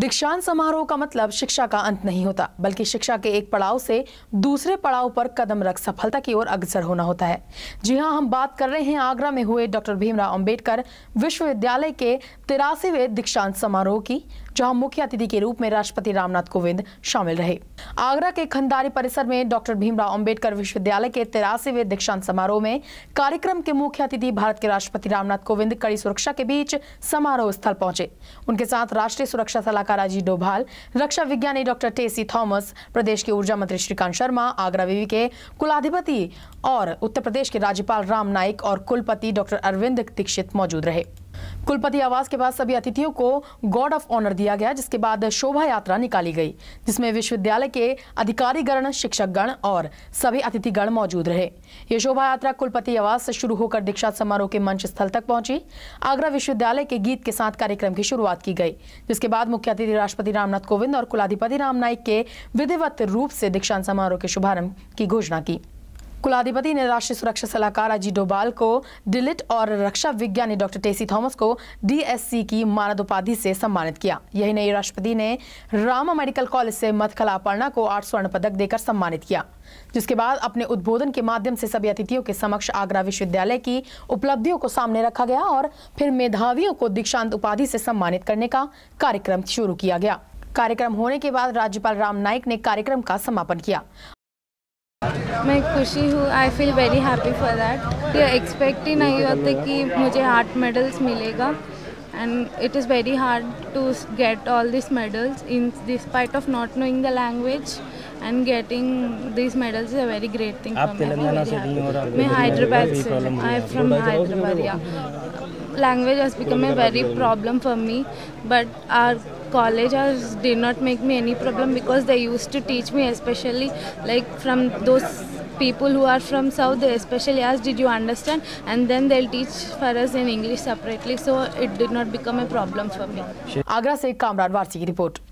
दीक्षांत समारोह का मतलब शिक्षा का अंत नहीं होता बल्कि शिक्षा के एक पड़ाव से दूसरे पड़ाव पर कदम रख सफलता की ओर अग्रसर होना होता है जी हां हम बात कर रहे हैं आगरा में हुए डॉक्टर भीमराव अंबेडकर विश्वविद्यालय के तिरासीवे दीक्षांत समारोह की जहां मुख्य अतिथि के रूप में राष्ट्रपति रामनाथ कोविंद शामिल रहे आगरा के खंडारी परिसर में डॉक्टर भीमराव अम्बेडकर विश्वविद्यालय के तिरासीवे दीक्षांत समारोह में कार्यक्रम के मुख्य अतिथि भारत के राष्ट्रपति रामनाथ कोविंद कड़ी सुरक्षा के बीच समारोह स्थल पहुंचे उनके साथ राष्ट्रीय सुरक्षा सलाहकार अजीत डोभाल रक्षा विज्ञानी डॉक्टर टेसी थॉमस प्रदेश के ऊर्जा मंत्री श्रीकांत शर्मा आगरा विवी के कुलाधिपति और उत्तर प्रदेश के राज्यपाल राम नाइक और कुलपति डॉक्टर अरविंद दीक्षित मौजूद रहे कुलपति आवास के बाद सभी अतिथियों को गार्ड ऑफ ऑनर दिया गया जिसके बाद शोभा यात्रा निकाली गई जिसमें विश्वविद्यालय के अधिकारीगण शिक्षकगण और सभी अतिथिगण मौजूद रहे ये शोभा यात्रा कुलपति आवास से शुरू होकर दीक्षांत समारोह के मंच स्थल तक पहुंची आगरा विश्वविद्यालय के गीत के साथ कार्यक्रम की शुरुआत की गई जिसके बाद मुख्य अतिथि राष्ट्रपति रामनाथ कोविंद और कुलाधिपति राम नाईक के विधिवत रूप से दीक्षांत समारोह के शुभारंभ की घोषणा की कुलाधिपति ने राष्ट्रीय सुरक्षा सलाहकार अजीत डोभाल को डिलिट और रक्षा विज्ञानी डॉक्टर टेसी थॉमस को डीएससी की मानद उपाधि से सम्मानित किया यही नहीं राष्ट्रपति ने रामा मेडिकल कॉलेज से मथखला अपर्णा को आठ स्वर्ण पदक देकर सम्मानित किया जिसके बाद अपने उद्बोधन के माध्यम से सभी अतिथियों के समक्ष आगरा विश्वविद्यालय की उपलब्धियों को सामने रखा गया और फिर मेधावियों को दीक्षांत उपाधि से सम्मानित करने का कार्यक्रम शुरू किया गया कार्यक्रम होने के बाद राज्यपाल राम नाइक ने कार्यक्रम का समापन किया मैं खुशी हूँ I feel very happy for that ये एक्सपेक्ट ही नहीं होते कि मुझे हार्ट मेडल्स मिलेगा and it is very hard to get all this medals in despite of not knowing the language and getting this medals is a very great thing मैं हैदराबाद से आई फ्रॉम हैदराबाद या language has become a very problem for me but our college has did not make me any problem because they used to teach me especially like from those people who are from south they especially asked did you understand and then they'll teach for us in english separately so it did not become a problem for me agra se kamran report